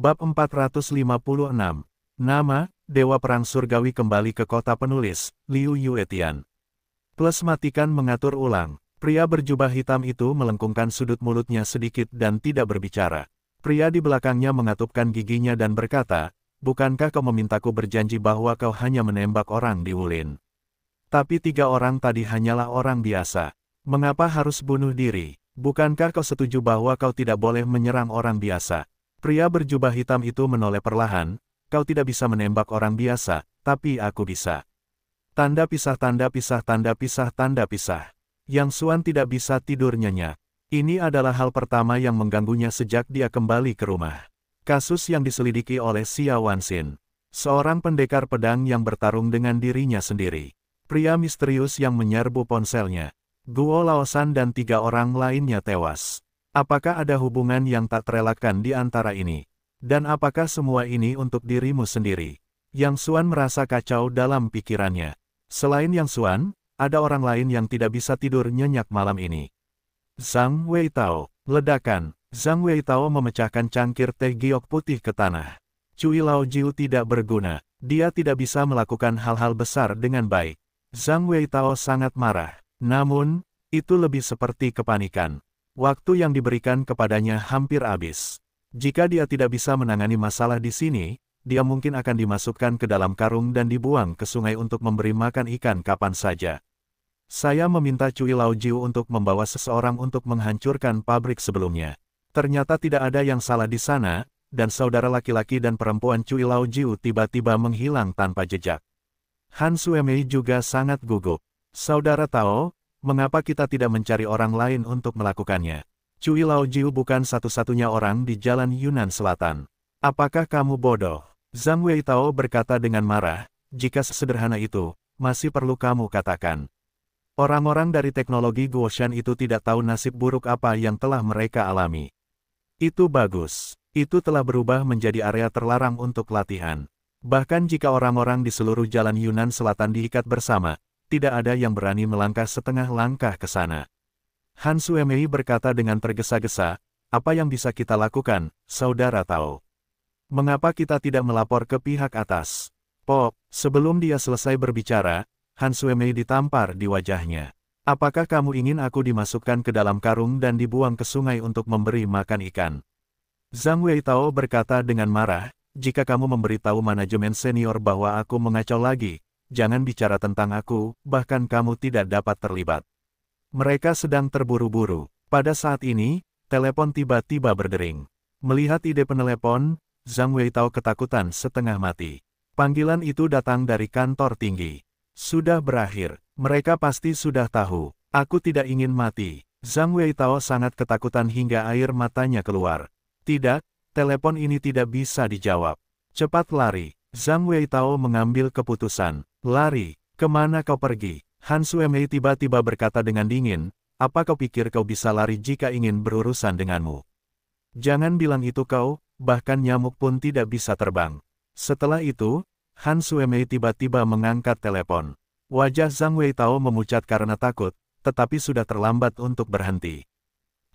Bab 456, Nama, Dewa Perang Surgawi kembali ke kota penulis, Liu Yuetian. Plus matikan mengatur ulang, pria berjubah hitam itu melengkungkan sudut mulutnya sedikit dan tidak berbicara. Pria di belakangnya mengatupkan giginya dan berkata, Bukankah kau memintaku berjanji bahwa kau hanya menembak orang di Wulin? Tapi tiga orang tadi hanyalah orang biasa. Mengapa harus bunuh diri? Bukankah kau setuju bahwa kau tidak boleh menyerang orang biasa? Pria berjubah hitam itu menoleh perlahan, kau tidak bisa menembak orang biasa, tapi aku bisa. Tanda pisah tanda pisah tanda pisah tanda pisah. Yang Suan tidak bisa tidur nyenyak. Ini adalah hal pertama yang mengganggunya sejak dia kembali ke rumah. Kasus yang diselidiki oleh Xia Wansin. Seorang pendekar pedang yang bertarung dengan dirinya sendiri. Pria misterius yang menyerbu ponselnya. Guo Laosan dan tiga orang lainnya tewas. Apakah ada hubungan yang tak terelakkan di antara ini? Dan apakah semua ini untuk dirimu sendiri? Yang Suan merasa kacau dalam pikirannya. Selain Yang Suan, ada orang lain yang tidak bisa tidur nyenyak malam ini. Zhang Wei Tao, ledakan. Zhang Wei Tao memecahkan cangkir teh giok putih ke tanah. Cui Lao Jiu tidak berguna. Dia tidak bisa melakukan hal-hal besar dengan baik. Zhang Wei Tao sangat marah. Namun, itu lebih seperti kepanikan. Waktu yang diberikan kepadanya hampir habis. Jika dia tidak bisa menangani masalah di sini, dia mungkin akan dimasukkan ke dalam karung dan dibuang ke sungai untuk memberi makan ikan kapan saja. Saya meminta Cui Lao Jiu untuk membawa seseorang untuk menghancurkan pabrik sebelumnya. Ternyata tidak ada yang salah di sana, dan saudara laki-laki dan perempuan Cui Lao Jiu tiba-tiba menghilang tanpa jejak. Han Suemei juga sangat gugup. Saudara Tao, mengapa kita tidak mencari orang lain untuk melakukannya? Cui Lao Jiu bukan satu-satunya orang di jalan Yunan Selatan. Apakah kamu bodoh? Zhang Wei Tao berkata dengan marah, jika sesederhana itu, masih perlu kamu katakan. Orang-orang dari teknologi Guoshan itu tidak tahu nasib buruk apa yang telah mereka alami. Itu bagus. Itu telah berubah menjadi area terlarang untuk latihan. Bahkan jika orang-orang di seluruh jalan Yunan Selatan diikat bersama, tidak ada yang berani melangkah setengah langkah ke sana. Han Suemei berkata dengan tergesa-gesa, apa yang bisa kita lakukan, saudara tahu. Mengapa kita tidak melapor ke pihak atas? Po, sebelum dia selesai berbicara, Han Suemei ditampar di wajahnya. Apakah kamu ingin aku dimasukkan ke dalam karung dan dibuang ke sungai untuk memberi makan ikan? Zhang Wei Tao berkata dengan marah, jika kamu memberitahu manajemen senior bahwa aku mengacau lagi, jangan bicara tentang aku, bahkan kamu tidak dapat terlibat. Mereka sedang terburu-buru. Pada saat ini, telepon tiba-tiba berdering. Melihat ide penelepon, Zhang Wei tahu ketakutan setengah mati. Panggilan itu datang dari kantor tinggi. Sudah berakhir, mereka pasti sudah tahu. Aku tidak ingin mati. Zhang Wei Tao sangat ketakutan hingga air matanya keluar. Tidak, telepon ini tidak bisa dijawab. Cepat lari. Zhang Wei Tao mengambil keputusan. Lari, kemana kau pergi? Han Mei tiba-tiba berkata dengan dingin, apa kau pikir kau bisa lari jika ingin berurusan denganmu? Jangan bilang itu kau, bahkan nyamuk pun tidak bisa terbang. Setelah itu, Han Mei tiba-tiba mengangkat telepon. Wajah Zhang Wei Tao memucat karena takut, tetapi sudah terlambat untuk berhenti.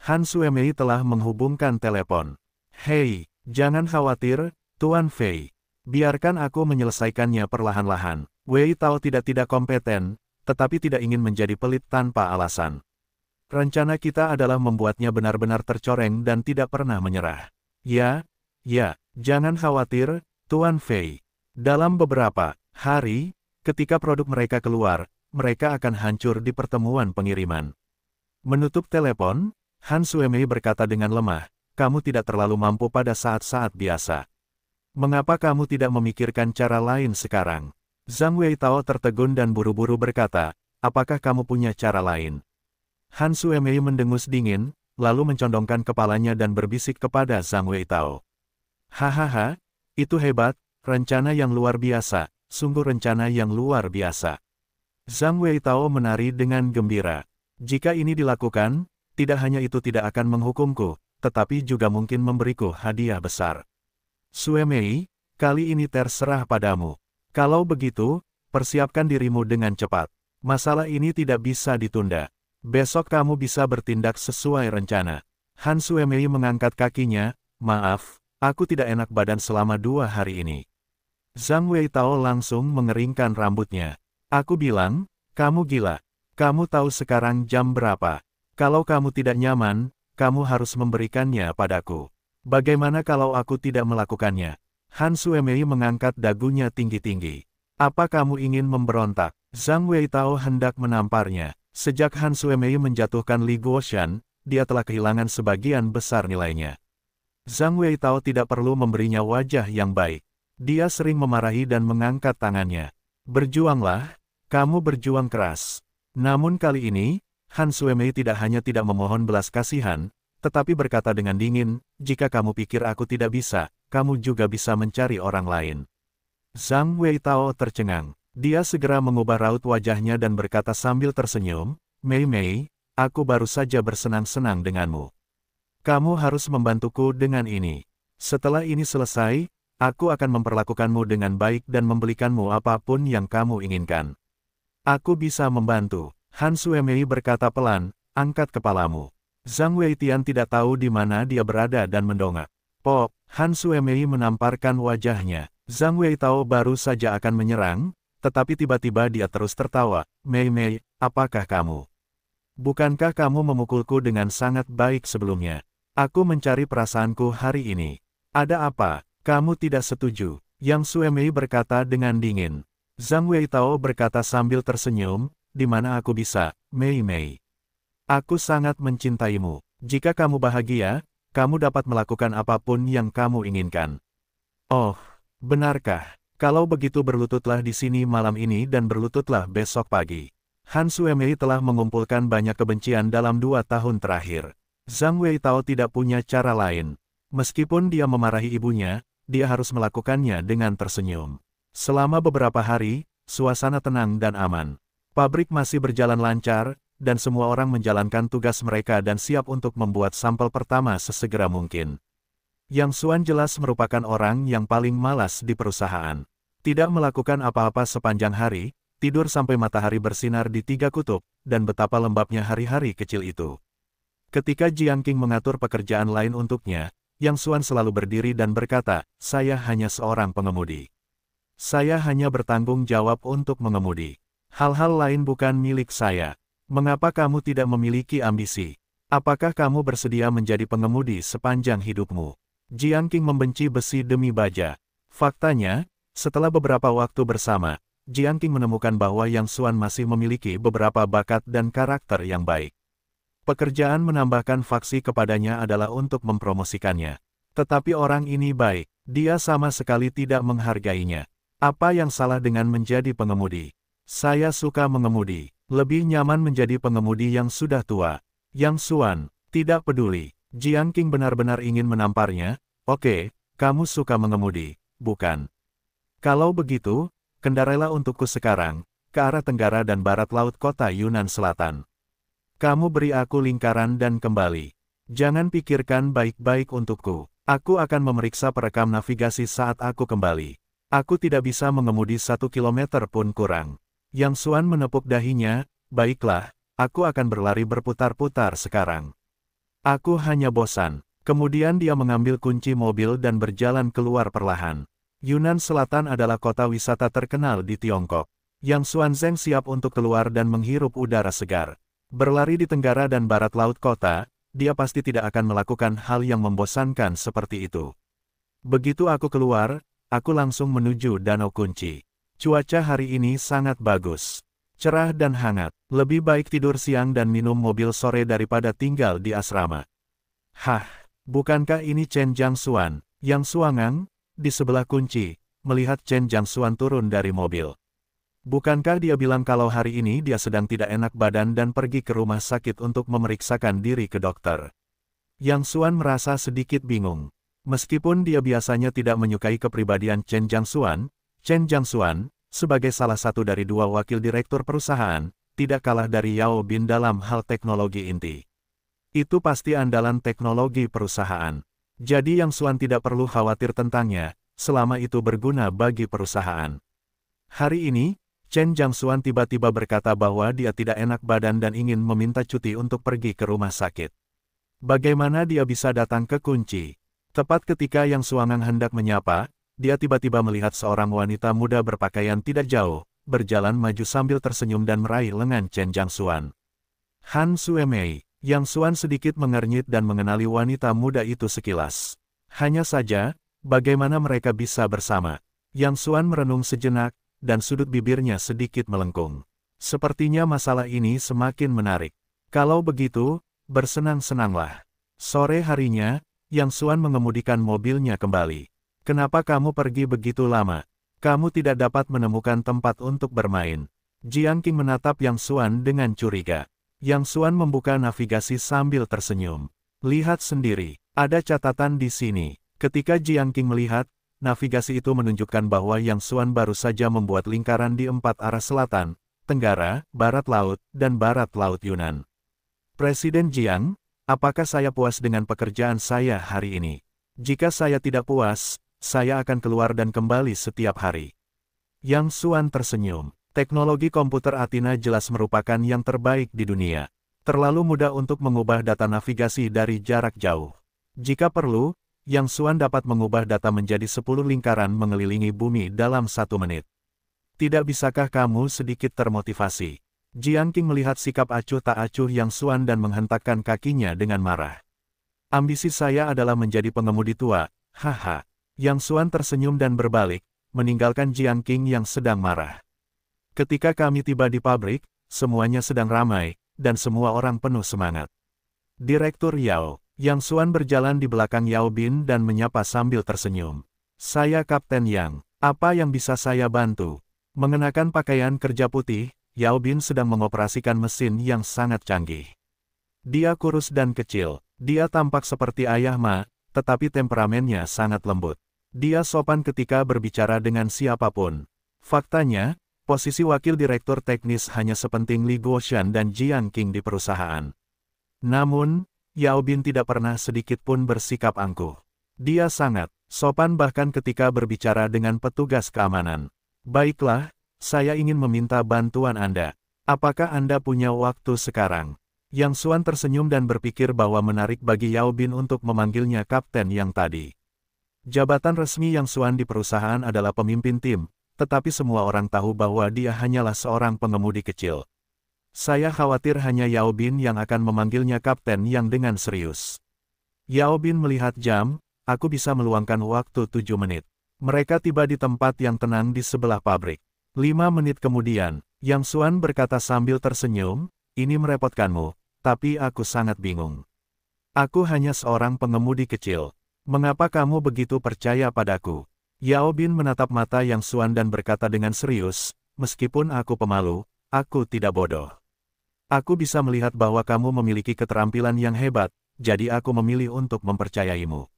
Han Mei telah menghubungkan telepon. Hei, jangan khawatir, Tuan Fei. Biarkan aku menyelesaikannya perlahan-lahan. Wei Tao tidak-tidak kompeten, tetapi tidak ingin menjadi pelit tanpa alasan. Rencana kita adalah membuatnya benar-benar tercoreng dan tidak pernah menyerah. Ya, ya, jangan khawatir, Tuan Fei. Dalam beberapa hari, ketika produk mereka keluar, mereka akan hancur di pertemuan pengiriman. Menutup telepon, Han Suemei berkata dengan lemah, kamu tidak terlalu mampu pada saat-saat biasa. Mengapa kamu tidak memikirkan cara lain sekarang? Zhang Wei Tao tertegun dan buru-buru berkata, apakah kamu punya cara lain? Han Mei mendengus dingin, lalu mencondongkan kepalanya dan berbisik kepada Zhang Wei Tao. Hahaha, itu hebat, rencana yang luar biasa, sungguh rencana yang luar biasa. Zhang Wei Tao menari dengan gembira. Jika ini dilakukan, tidak hanya itu tidak akan menghukumku, tetapi juga mungkin memberiku hadiah besar. Suemei, kali ini terserah padamu. Kalau begitu, persiapkan dirimu dengan cepat. Masalah ini tidak bisa ditunda. Besok kamu bisa bertindak sesuai rencana. Han Suemei mengangkat kakinya, maaf, aku tidak enak badan selama dua hari ini. Zhang Wei Tao langsung mengeringkan rambutnya. Aku bilang, kamu gila. Kamu tahu sekarang jam berapa. Kalau kamu tidak nyaman, kamu harus memberikannya padaku. Bagaimana kalau aku tidak melakukannya? Han Suemei mengangkat dagunya tinggi-tinggi. Apa kamu ingin memberontak? Zhang Wei Weitao hendak menamparnya. Sejak Han Suemei menjatuhkan Li Guoshan, dia telah kehilangan sebagian besar nilainya. Zhang Wei Weitao tidak perlu memberinya wajah yang baik. Dia sering memarahi dan mengangkat tangannya. Berjuanglah, kamu berjuang keras. Namun kali ini, Han Suemei tidak hanya tidak memohon belas kasihan, tetapi berkata dengan dingin, jika kamu pikir aku tidak bisa, kamu juga bisa mencari orang lain. Zhang Wei Weitao tercengang. Dia segera mengubah raut wajahnya dan berkata sambil tersenyum, Mei Mei, aku baru saja bersenang-senang denganmu. Kamu harus membantuku dengan ini. Setelah ini selesai, aku akan memperlakukanmu dengan baik dan membelikanmu apapun yang kamu inginkan. Aku bisa membantu, Han Mei berkata pelan, angkat kepalamu. Zhang Weitian tidak tahu di mana dia berada dan mendongak. Pop, Han Suemei menamparkan wajahnya. Zhang Wei Weitao baru saja akan menyerang, tetapi tiba-tiba dia terus tertawa. Mei Mei, apakah kamu? Bukankah kamu memukulku dengan sangat baik sebelumnya? Aku mencari perasaanku hari ini. Ada apa? Kamu tidak setuju? Yang Suemei berkata dengan dingin. Zhang Wei Weitao berkata sambil tersenyum, di mana aku bisa, Mei Mei. Aku sangat mencintaimu. Jika kamu bahagia, kamu dapat melakukan apapun yang kamu inginkan. Oh, benarkah? Kalau begitu berlututlah di sini malam ini dan berlututlah besok pagi. Han Suemei telah mengumpulkan banyak kebencian dalam dua tahun terakhir. Zhang Wei Tao tidak punya cara lain. Meskipun dia memarahi ibunya, dia harus melakukannya dengan tersenyum. Selama beberapa hari, suasana tenang dan aman. Pabrik masih berjalan lancar, dan semua orang menjalankan tugas mereka dan siap untuk membuat sampel pertama sesegera mungkin. Yang Suan jelas merupakan orang yang paling malas di perusahaan. Tidak melakukan apa-apa sepanjang hari, tidur sampai matahari bersinar di tiga kutub, dan betapa lembabnya hari-hari kecil itu. Ketika Jiang King mengatur pekerjaan lain untuknya, Yang Suan selalu berdiri dan berkata, saya hanya seorang pengemudi. Saya hanya bertanggung jawab untuk mengemudi. Hal-hal lain bukan milik saya. Mengapa kamu tidak memiliki ambisi? Apakah kamu bersedia menjadi pengemudi sepanjang hidupmu? Jiang King membenci besi demi baja. Faktanya, setelah beberapa waktu bersama, Jiang King menemukan bahwa Yang Xuan masih memiliki beberapa bakat dan karakter yang baik. Pekerjaan menambahkan faksi kepadanya adalah untuk mempromosikannya. Tetapi orang ini baik, dia sama sekali tidak menghargainya. Apa yang salah dengan menjadi pengemudi? Saya suka mengemudi. Lebih nyaman menjadi pengemudi yang sudah tua. Yang Suan, tidak peduli. Jiang King benar-benar ingin menamparnya, oke, kamu suka mengemudi, bukan? Kalau begitu, kendarailah untukku sekarang, ke arah tenggara dan barat laut kota Yunan Selatan. Kamu beri aku lingkaran dan kembali. Jangan pikirkan baik-baik untukku. Aku akan memeriksa perekam navigasi saat aku kembali. Aku tidak bisa mengemudi satu kilometer pun kurang. Yang Suan menepuk dahinya, baiklah, aku akan berlari berputar-putar sekarang. Aku hanya bosan. Kemudian dia mengambil kunci mobil dan berjalan keluar perlahan. Yunan Selatan adalah kota wisata terkenal di Tiongkok. Yang Suan Zeng siap untuk keluar dan menghirup udara segar. Berlari di tenggara dan barat laut kota, dia pasti tidak akan melakukan hal yang membosankan seperti itu. Begitu aku keluar, aku langsung menuju Danau Kunci. Cuaca hari ini sangat bagus. Cerah dan hangat. Lebih baik tidur siang dan minum mobil sore daripada tinggal di asrama. Hah, bukankah ini Chen Jiang Jiangsuan, yang suangang? Di sebelah kunci, melihat Chen Jiang Jiangsuan turun dari mobil. Bukankah dia bilang kalau hari ini dia sedang tidak enak badan dan pergi ke rumah sakit untuk memeriksakan diri ke dokter? Yang Suan merasa sedikit bingung. Meskipun dia biasanya tidak menyukai kepribadian Chen Jiang Suan, Chen Jiangsuan, sebagai salah satu dari dua wakil direktur perusahaan, tidak kalah dari Yao Bin dalam hal teknologi inti. Itu pasti andalan teknologi perusahaan. Jadi Yang Suan tidak perlu khawatir tentangnya, selama itu berguna bagi perusahaan. Hari ini, Chen Jiangsuan tiba-tiba berkata bahwa dia tidak enak badan dan ingin meminta cuti untuk pergi ke rumah sakit. Bagaimana dia bisa datang ke kunci? Tepat ketika Yang Suangang hendak menyapa, dia tiba-tiba melihat seorang wanita muda berpakaian tidak jauh, berjalan maju sambil tersenyum dan meraih lengan Chen Jiangsuan. Han Suemei, Yang Suan sedikit mengernyit dan mengenali wanita muda itu sekilas. Hanya saja, bagaimana mereka bisa bersama? Yang Suan merenung sejenak, dan sudut bibirnya sedikit melengkung. Sepertinya masalah ini semakin menarik. Kalau begitu, bersenang-senanglah. Sore harinya, Yang Suan mengemudikan mobilnya kembali. Kenapa kamu pergi begitu lama? Kamu tidak dapat menemukan tempat untuk bermain. Jiang Qing menatap Yang Suan dengan curiga. Yang Suan membuka navigasi sambil tersenyum. Lihat sendiri, ada catatan di sini. Ketika Jiang Qing melihat, navigasi itu menunjukkan bahwa Yang Suan baru saja membuat lingkaran di empat arah selatan, tenggara, barat laut, dan barat laut Yunan. Presiden Jiang, apakah saya puas dengan pekerjaan saya hari ini? Jika saya tidak puas, saya akan keluar dan kembali setiap hari. Yang Suan tersenyum. Teknologi komputer Athena jelas merupakan yang terbaik di dunia. Terlalu mudah untuk mengubah data navigasi dari jarak jauh. Jika perlu, Yang Suan dapat mengubah data menjadi 10 lingkaran mengelilingi bumi dalam satu menit. Tidak bisakah kamu sedikit termotivasi? Jiang King melihat sikap acuh tak acuh Yang Suan dan menghentakkan kakinya dengan marah. Ambisi saya adalah menjadi pengemudi tua, haha. Yang Suan tersenyum dan berbalik, meninggalkan Jiang King yang sedang marah. Ketika kami tiba di pabrik, semuanya sedang ramai, dan semua orang penuh semangat. Direktur Yao, Yang Suan berjalan di belakang Yao Bin dan menyapa sambil tersenyum. Saya Kapten Yang, apa yang bisa saya bantu? Mengenakan pakaian kerja putih, Yao Bin sedang mengoperasikan mesin yang sangat canggih. Dia kurus dan kecil, dia tampak seperti ayah Ma, tetapi temperamennya sangat lembut. Dia sopan ketika berbicara dengan siapapun. Faktanya, posisi wakil direktur teknis hanya sepenting Li Guoshan dan Jiang Qing di perusahaan. Namun, Yao Bin tidak pernah sedikit pun bersikap angkuh. Dia sangat sopan bahkan ketika berbicara dengan petugas keamanan. Baiklah, saya ingin meminta bantuan Anda. Apakah Anda punya waktu sekarang? Yang Suan tersenyum dan berpikir bahwa menarik bagi Yao Bin untuk memanggilnya kapten yang tadi. Jabatan resmi Yang Suan di perusahaan adalah pemimpin tim, tetapi semua orang tahu bahwa dia hanyalah seorang pengemudi kecil. Saya khawatir hanya Yao Bin yang akan memanggilnya Kapten Yang dengan serius. Yao Bin melihat jam, aku bisa meluangkan waktu tujuh menit. Mereka tiba di tempat yang tenang di sebelah pabrik. Lima menit kemudian, Yang Suan berkata sambil tersenyum, ini merepotkanmu, tapi aku sangat bingung. Aku hanya seorang pengemudi kecil. Mengapa kamu begitu percaya padaku? Yao Bin menatap mata Yang Suan dan berkata dengan serius, meskipun aku pemalu, aku tidak bodoh. Aku bisa melihat bahwa kamu memiliki keterampilan yang hebat, jadi aku memilih untuk mempercayaimu.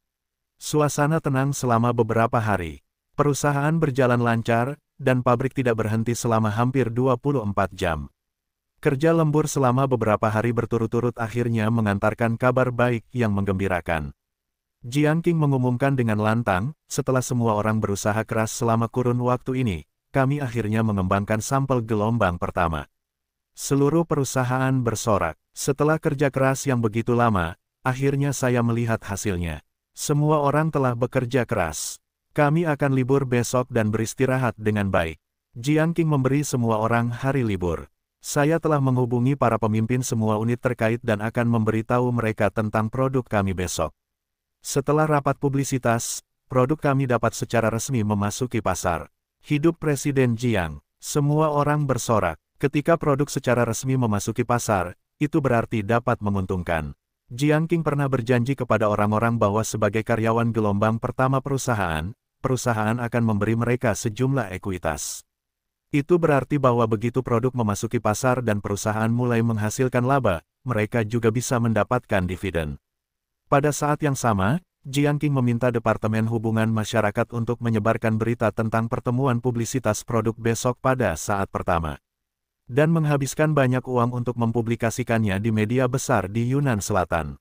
Suasana tenang selama beberapa hari. Perusahaan berjalan lancar, dan pabrik tidak berhenti selama hampir 24 jam. Kerja lembur selama beberapa hari berturut-turut akhirnya mengantarkan kabar baik yang menggembirakan. Jiang Qing mengumumkan dengan lantang, setelah semua orang berusaha keras selama kurun waktu ini, kami akhirnya mengembangkan sampel gelombang pertama. Seluruh perusahaan bersorak. Setelah kerja keras yang begitu lama, akhirnya saya melihat hasilnya. Semua orang telah bekerja keras. Kami akan libur besok dan beristirahat dengan baik. Jiang Qing memberi semua orang hari libur. Saya telah menghubungi para pemimpin semua unit terkait dan akan memberitahu mereka tentang produk kami besok. Setelah rapat publisitas, produk kami dapat secara resmi memasuki pasar. Hidup Presiden Jiang. Semua orang bersorak. Ketika produk secara resmi memasuki pasar, itu berarti dapat menguntungkan. Jiang King pernah berjanji kepada orang-orang bahwa sebagai karyawan gelombang pertama perusahaan, perusahaan akan memberi mereka sejumlah ekuitas. Itu berarti bahwa begitu produk memasuki pasar dan perusahaan mulai menghasilkan laba, mereka juga bisa mendapatkan dividen. Pada saat yang sama, Jiang Qing meminta Departemen Hubungan Masyarakat untuk menyebarkan berita tentang pertemuan publisitas produk besok pada saat pertama. Dan menghabiskan banyak uang untuk mempublikasikannya di media besar di Yunan Selatan.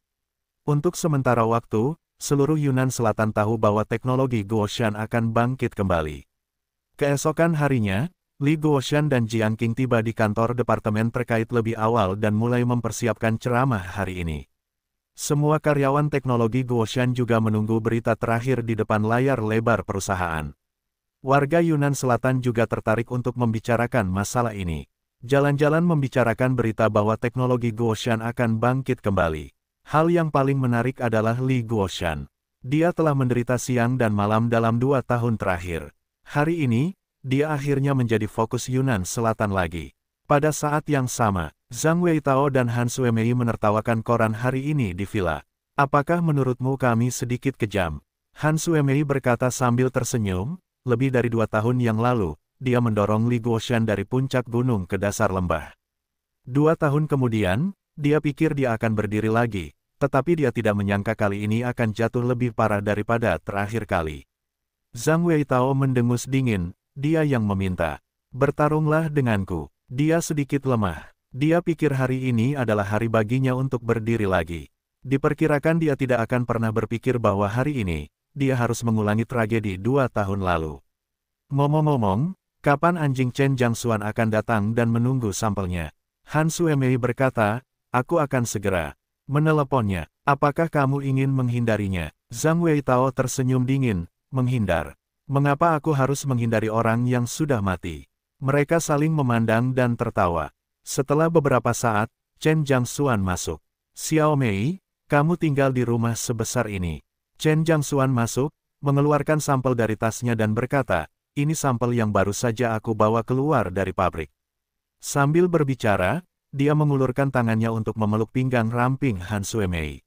Untuk sementara waktu, seluruh Yunan Selatan tahu bahwa teknologi Guoshan akan bangkit kembali. Keesokan harinya, Li Guoshan dan Jiang Qing tiba di kantor departemen terkait lebih awal dan mulai mempersiapkan ceramah hari ini. Semua karyawan teknologi Guoshan juga menunggu berita terakhir di depan layar lebar perusahaan. Warga Yunan Selatan juga tertarik untuk membicarakan masalah ini. Jalan-jalan membicarakan berita bahwa teknologi Guoshan akan bangkit kembali. Hal yang paling menarik adalah Li Guoshan. Dia telah menderita siang dan malam dalam dua tahun terakhir. Hari ini, dia akhirnya menjadi fokus Yunan Selatan lagi. Pada saat yang sama, Zhang Wei Tao dan Han Mei menertawakan koran hari ini di villa. Apakah menurutmu kami sedikit kejam? Han Mei berkata sambil tersenyum, lebih dari dua tahun yang lalu, dia mendorong Li Guoshan dari puncak gunung ke dasar lembah. Dua tahun kemudian, dia pikir dia akan berdiri lagi, tetapi dia tidak menyangka kali ini akan jatuh lebih parah daripada terakhir kali. Zhang Wei Tao mendengus dingin, dia yang meminta, bertarunglah denganku. Dia sedikit lemah. Dia pikir hari ini adalah hari baginya untuk berdiri lagi. Diperkirakan dia tidak akan pernah berpikir bahwa hari ini, dia harus mengulangi tragedi dua tahun lalu. Ngomong-ngomong, kapan anjing Chen Xuan akan datang dan menunggu sampelnya? Han Mei berkata, aku akan segera. Meneleponnya, apakah kamu ingin menghindarinya? Zhang Wei Tao tersenyum dingin, menghindar. Mengapa aku harus menghindari orang yang sudah mati? Mereka saling memandang dan tertawa. Setelah beberapa saat, Chen Jiangsuan masuk. Xiao Mei, kamu tinggal di rumah sebesar ini. Chen Jiangsuan masuk, mengeluarkan sampel dari tasnya dan berkata, ini sampel yang baru saja aku bawa keluar dari pabrik. Sambil berbicara, dia mengulurkan tangannya untuk memeluk pinggang ramping Han Mei.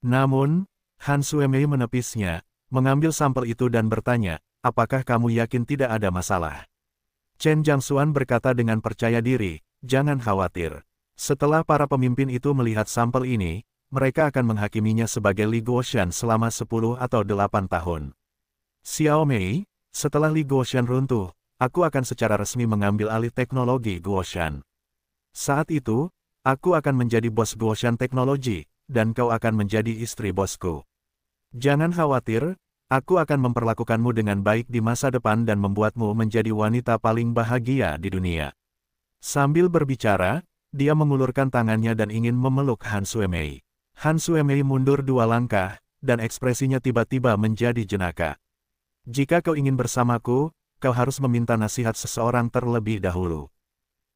Namun, Han Mei menepisnya, mengambil sampel itu dan bertanya, apakah kamu yakin tidak ada masalah? Chen Jiangsuan berkata dengan percaya diri, jangan khawatir. Setelah para pemimpin itu melihat sampel ini, mereka akan menghakiminya sebagai Li Guoshan selama 10 atau 8 tahun. Xiao Mei, setelah Li Guoshan runtuh, aku akan secara resmi mengambil alih teknologi Guoshan. Saat itu, aku akan menjadi bos Guoshan Teknologi, dan kau akan menjadi istri bosku. Jangan khawatir, Aku akan memperlakukanmu dengan baik di masa depan dan membuatmu menjadi wanita paling bahagia di dunia. Sambil berbicara, dia mengulurkan tangannya dan ingin memeluk Han Suemei. Han Suemei mundur dua langkah, dan ekspresinya tiba-tiba menjadi jenaka. Jika kau ingin bersamaku, kau harus meminta nasihat seseorang terlebih dahulu.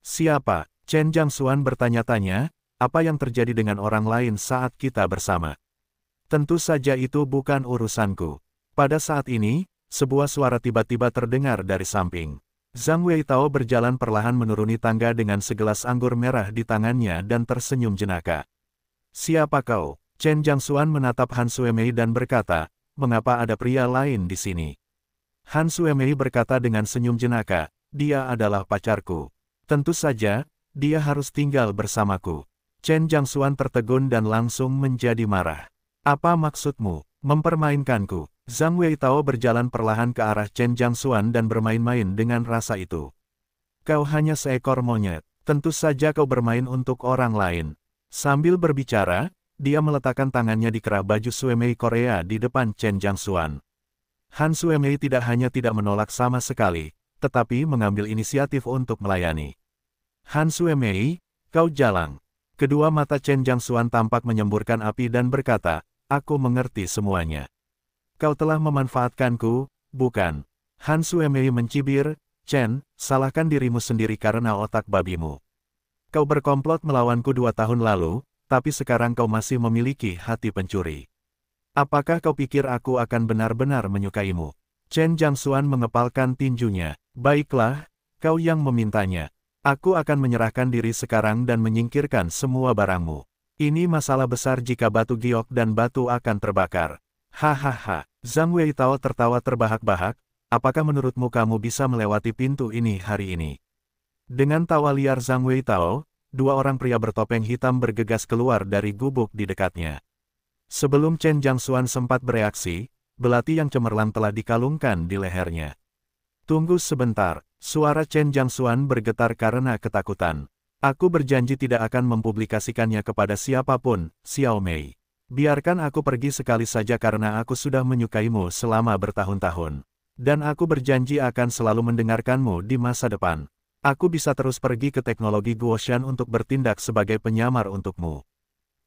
Siapa? Chen Jiang Xuan bertanya-tanya, apa yang terjadi dengan orang lain saat kita bersama? Tentu saja itu bukan urusanku. Pada saat ini, sebuah suara tiba-tiba terdengar dari samping. Zhang Wei Tao berjalan perlahan menuruni tangga dengan segelas anggur merah di tangannya dan tersenyum jenaka. Siapa kau? Chen Jiangsuan menatap Han Suemei dan berkata, mengapa ada pria lain di sini? Han Suemei berkata dengan senyum jenaka, dia adalah pacarku. Tentu saja, dia harus tinggal bersamaku. Chen Jiangsuan tertegun dan langsung menjadi marah. Apa maksudmu, mempermainkanku? Zhang Wei Tao berjalan perlahan ke arah Chen Jiang Xuan dan bermain-main dengan rasa itu. Kau hanya seekor monyet. Tentu saja kau bermain untuk orang lain. Sambil berbicara, dia meletakkan tangannya di kerah baju Suemei Korea di depan Chen Jiang Xuan. Han Suemei tidak hanya tidak menolak sama sekali, tetapi mengambil inisiatif untuk melayani. Han Suemei, kau jalan. Kedua mata Chen Jiang Xuan tampak menyemburkan api dan berkata, aku mengerti semuanya kau telah memanfaatkanku, bukan? Han Suemei mencibir, Chen, salahkan dirimu sendiri karena otak babimu. Kau berkomplot melawanku dua tahun lalu, tapi sekarang kau masih memiliki hati pencuri. Apakah kau pikir aku akan benar-benar menyukaimu? Chen Jiangsuan mengepalkan tinjunya. Baiklah, kau yang memintanya. Aku akan menyerahkan diri sekarang dan menyingkirkan semua barangmu. Ini masalah besar jika batu giok dan batu akan terbakar. Hahaha. Zhang Wei Tao tertawa terbahak-bahak, apakah menurutmu kamu bisa melewati pintu ini hari ini? Dengan tawa liar Zhang Wei Tao, dua orang pria bertopeng hitam bergegas keluar dari gubuk di dekatnya. Sebelum Chen Jiang Jiangsuan sempat bereaksi, belati yang cemerlang telah dikalungkan di lehernya. Tunggu sebentar, suara Chen Jiang Jiangsuan bergetar karena ketakutan. Aku berjanji tidak akan mempublikasikannya kepada siapapun, Xiao Mei. Biarkan aku pergi sekali saja karena aku sudah menyukaimu selama bertahun-tahun. Dan aku berjanji akan selalu mendengarkanmu di masa depan. Aku bisa terus pergi ke teknologi Guoshan untuk bertindak sebagai penyamar untukmu.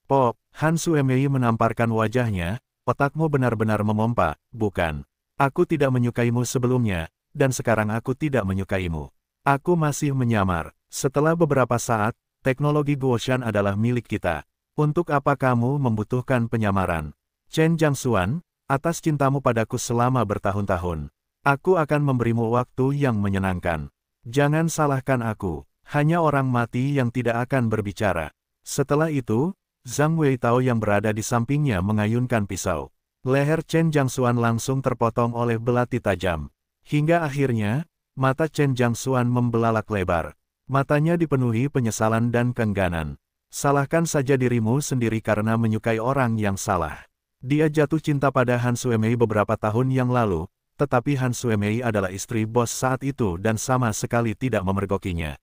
Pop, Hansu Suemei menamparkan wajahnya, otakmu benar-benar memompa, bukan. Aku tidak menyukaimu sebelumnya, dan sekarang aku tidak menyukaimu. Aku masih menyamar. Setelah beberapa saat, teknologi Guoshan adalah milik kita. Untuk apa kamu membutuhkan penyamaran? Chen Jiangsuan, atas cintamu padaku selama bertahun-tahun. Aku akan memberimu waktu yang menyenangkan. Jangan salahkan aku, hanya orang mati yang tidak akan berbicara. Setelah itu, Zhang Wei Tao yang berada di sampingnya mengayunkan pisau. Leher Chen Jiangsuan langsung terpotong oleh belati tajam. Hingga akhirnya, mata Chen Jiangsuan membelalak lebar. Matanya dipenuhi penyesalan dan kengganan. Salahkan saja dirimu sendiri karena menyukai orang yang salah. Dia jatuh cinta pada Han Suemei beberapa tahun yang lalu, tetapi Han Suemei adalah istri bos saat itu dan sama sekali tidak memergokinya.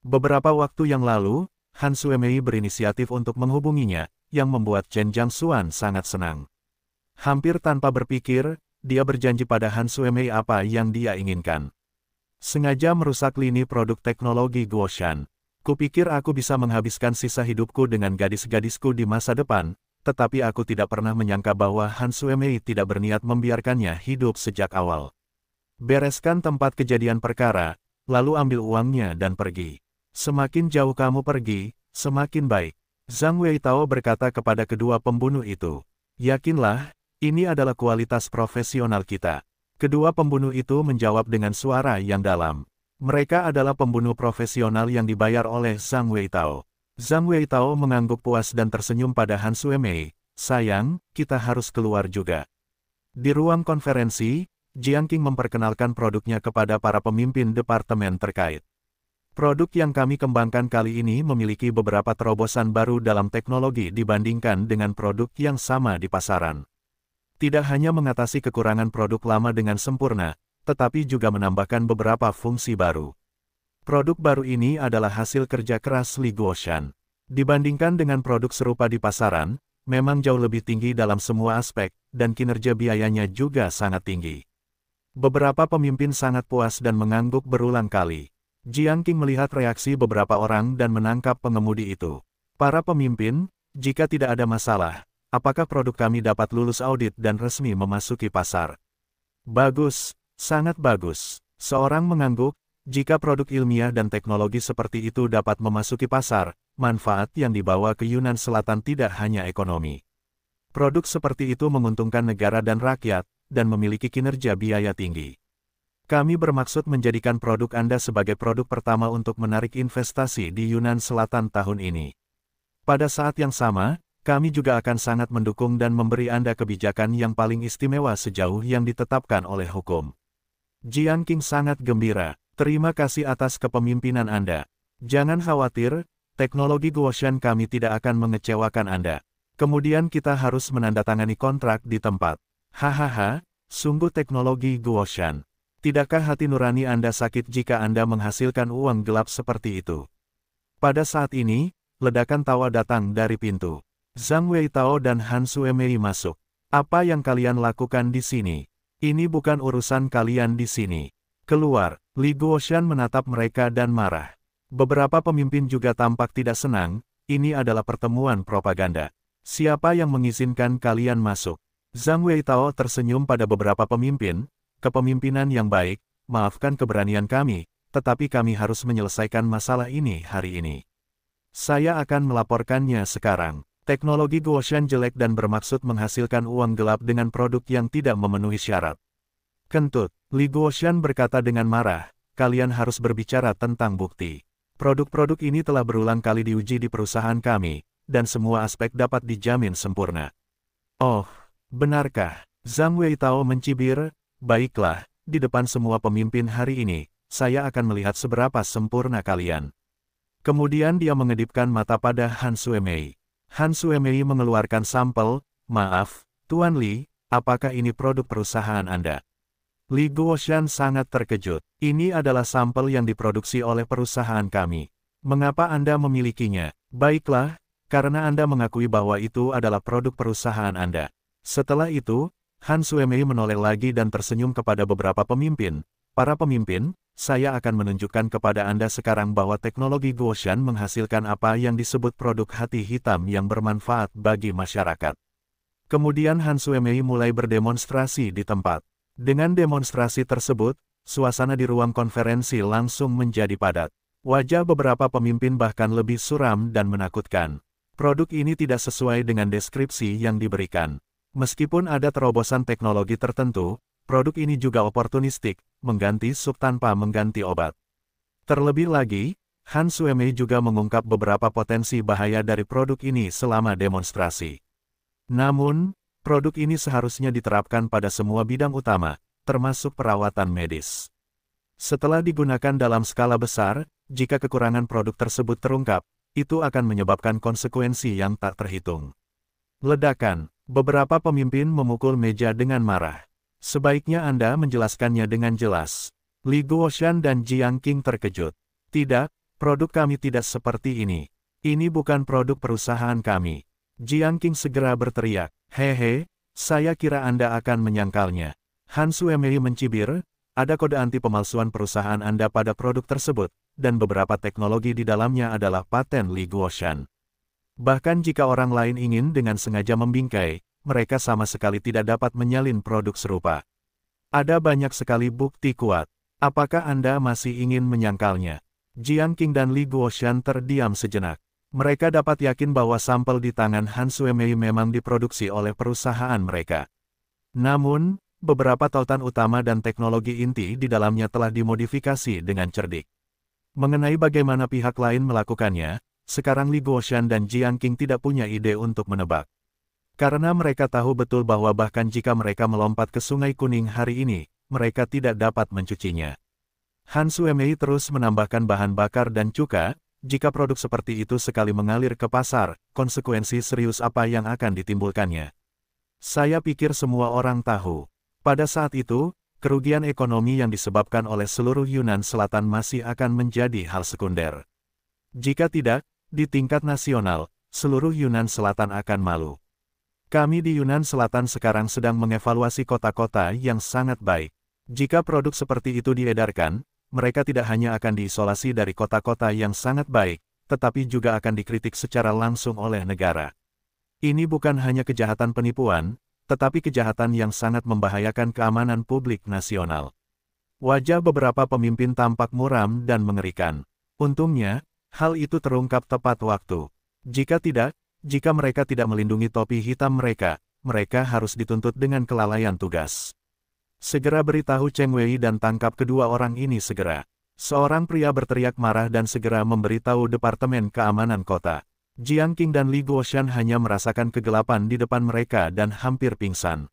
Beberapa waktu yang lalu, Han Suemei berinisiatif untuk menghubunginya, yang membuat Chen Jiang Jiangsuan sangat senang. Hampir tanpa berpikir, dia berjanji pada Han Suemei apa yang dia inginkan. Sengaja merusak lini produk teknologi Guoshan. Kupikir aku bisa menghabiskan sisa hidupku dengan gadis-gadisku di masa depan, tetapi aku tidak pernah menyangka bahwa Han Suemei tidak berniat membiarkannya hidup sejak awal. Bereskan tempat kejadian perkara, lalu ambil uangnya dan pergi. Semakin jauh kamu pergi, semakin baik. Zhang Wei Tao berkata kepada kedua pembunuh itu. Yakinlah, ini adalah kualitas profesional kita. Kedua pembunuh itu menjawab dengan suara yang dalam. Mereka adalah pembunuh profesional yang dibayar oleh Zhang Weitao. Zhang Weitao mengangguk puas dan tersenyum pada Han Suemei. Sayang, kita harus keluar juga. Di ruang konferensi, Jiang Qing memperkenalkan produknya kepada para pemimpin departemen terkait. Produk yang kami kembangkan kali ini memiliki beberapa terobosan baru dalam teknologi dibandingkan dengan produk yang sama di pasaran. Tidak hanya mengatasi kekurangan produk lama dengan sempurna, tetapi juga menambahkan beberapa fungsi baru. Produk baru ini adalah hasil kerja keras Li Guoshan. Dibandingkan dengan produk serupa di pasaran, memang jauh lebih tinggi dalam semua aspek, dan kinerja biayanya juga sangat tinggi. Beberapa pemimpin sangat puas dan mengangguk berulang kali. Jiang Qing melihat reaksi beberapa orang dan menangkap pengemudi itu. Para pemimpin, jika tidak ada masalah, apakah produk kami dapat lulus audit dan resmi memasuki pasar? Bagus, Sangat bagus. Seorang mengangguk, jika produk ilmiah dan teknologi seperti itu dapat memasuki pasar, manfaat yang dibawa ke Yunan Selatan tidak hanya ekonomi. Produk seperti itu menguntungkan negara dan rakyat, dan memiliki kinerja biaya tinggi. Kami bermaksud menjadikan produk Anda sebagai produk pertama untuk menarik investasi di Yunan Selatan tahun ini. Pada saat yang sama, kami juga akan sangat mendukung dan memberi Anda kebijakan yang paling istimewa sejauh yang ditetapkan oleh hukum. Jiang King sangat gembira, terima kasih atas kepemimpinan Anda. Jangan khawatir, teknologi Guoshan kami tidak akan mengecewakan Anda. Kemudian kita harus menandatangani kontrak di tempat. Hahaha, sungguh teknologi Guoshan. Tidakkah hati nurani Anda sakit jika Anda menghasilkan uang gelap seperti itu? Pada saat ini, ledakan tawa datang dari pintu. Zhang Wei Tao dan Han Suemei masuk. Apa yang kalian lakukan di sini? Ini bukan urusan kalian di sini. Keluar, Li Guoshan menatap mereka dan marah. Beberapa pemimpin juga tampak tidak senang, ini adalah pertemuan propaganda. Siapa yang mengizinkan kalian masuk? Zhang Wei Tao tersenyum pada beberapa pemimpin, kepemimpinan yang baik, maafkan keberanian kami, tetapi kami harus menyelesaikan masalah ini hari ini. Saya akan melaporkannya sekarang. Teknologi Guoshan jelek dan bermaksud menghasilkan uang gelap dengan produk yang tidak memenuhi syarat. Kentut, Li Guoshan berkata dengan marah, kalian harus berbicara tentang bukti. Produk-produk ini telah berulang kali diuji di perusahaan kami, dan semua aspek dapat dijamin sempurna. Oh, benarkah? Zhang Wei Weitao mencibir, baiklah, di depan semua pemimpin hari ini, saya akan melihat seberapa sempurna kalian. Kemudian dia mengedipkan mata pada Han Suemei. Hansu Suemei mengeluarkan sampel, maaf, Tuan Li, apakah ini produk perusahaan Anda? Li Guoshan sangat terkejut. Ini adalah sampel yang diproduksi oleh perusahaan kami. Mengapa Anda memilikinya? Baiklah, karena Anda mengakui bahwa itu adalah produk perusahaan Anda. Setelah itu, Hansu Suemei menoleh lagi dan tersenyum kepada beberapa pemimpin. Para pemimpin, saya akan menunjukkan kepada Anda sekarang bahwa teknologi Guoshan menghasilkan apa yang disebut produk hati hitam yang bermanfaat bagi masyarakat. Kemudian Han Suemei mulai berdemonstrasi di tempat. Dengan demonstrasi tersebut, suasana di ruang konferensi langsung menjadi padat. Wajah beberapa pemimpin bahkan lebih suram dan menakutkan. Produk ini tidak sesuai dengan deskripsi yang diberikan. Meskipun ada terobosan teknologi tertentu, Produk ini juga oportunistik, mengganti sup tanpa mengganti obat. Terlebih lagi, Han Suemei juga mengungkap beberapa potensi bahaya dari produk ini selama demonstrasi. Namun, produk ini seharusnya diterapkan pada semua bidang utama, termasuk perawatan medis. Setelah digunakan dalam skala besar, jika kekurangan produk tersebut terungkap, itu akan menyebabkan konsekuensi yang tak terhitung. Ledakan, beberapa pemimpin memukul meja dengan marah. Sebaiknya Anda menjelaskannya dengan jelas. Li Guoshan dan Jiang Qing terkejut. Tidak, produk kami tidak seperti ini. Ini bukan produk perusahaan kami. Jiang Qing segera berteriak, Hehe, saya kira Anda akan menyangkalnya. Han Suemei mencibir, ada kode anti pemalsuan perusahaan Anda pada produk tersebut, dan beberapa teknologi di dalamnya adalah paten Li Guoshan. Bahkan jika orang lain ingin dengan sengaja membingkai, mereka sama sekali tidak dapat menyalin produk serupa. Ada banyak sekali bukti kuat. Apakah Anda masih ingin menyangkalnya? Jiang King dan Li Guoshan terdiam sejenak. Mereka dapat yakin bahwa sampel di tangan Han Suemei memang diproduksi oleh perusahaan mereka. Namun, beberapa tautan utama dan teknologi inti di dalamnya telah dimodifikasi dengan cerdik. Mengenai bagaimana pihak lain melakukannya, sekarang Li Guoshan dan Jiang King tidak punya ide untuk menebak. Karena mereka tahu betul bahwa bahkan jika mereka melompat ke Sungai Kuning hari ini, mereka tidak dapat mencucinya. Han Suemei terus menambahkan bahan bakar dan cuka, jika produk seperti itu sekali mengalir ke pasar, konsekuensi serius apa yang akan ditimbulkannya. Saya pikir semua orang tahu. Pada saat itu, kerugian ekonomi yang disebabkan oleh seluruh Yunan Selatan masih akan menjadi hal sekunder. Jika tidak, di tingkat nasional, seluruh Yunan Selatan akan malu. Kami di Yunan Selatan sekarang sedang mengevaluasi kota-kota yang sangat baik. Jika produk seperti itu diedarkan, mereka tidak hanya akan diisolasi dari kota-kota yang sangat baik, tetapi juga akan dikritik secara langsung oleh negara. Ini bukan hanya kejahatan penipuan, tetapi kejahatan yang sangat membahayakan keamanan publik nasional. Wajah beberapa pemimpin tampak muram dan mengerikan. Untungnya, hal itu terungkap tepat waktu. Jika tidak, jika mereka tidak melindungi topi hitam mereka, mereka harus dituntut dengan kelalaian tugas. Segera beritahu Cheng Wei dan tangkap kedua orang ini segera. Seorang pria berteriak marah dan segera memberitahu Departemen Keamanan Kota. Jiang Qing dan Li Guoshan hanya merasakan kegelapan di depan mereka dan hampir pingsan.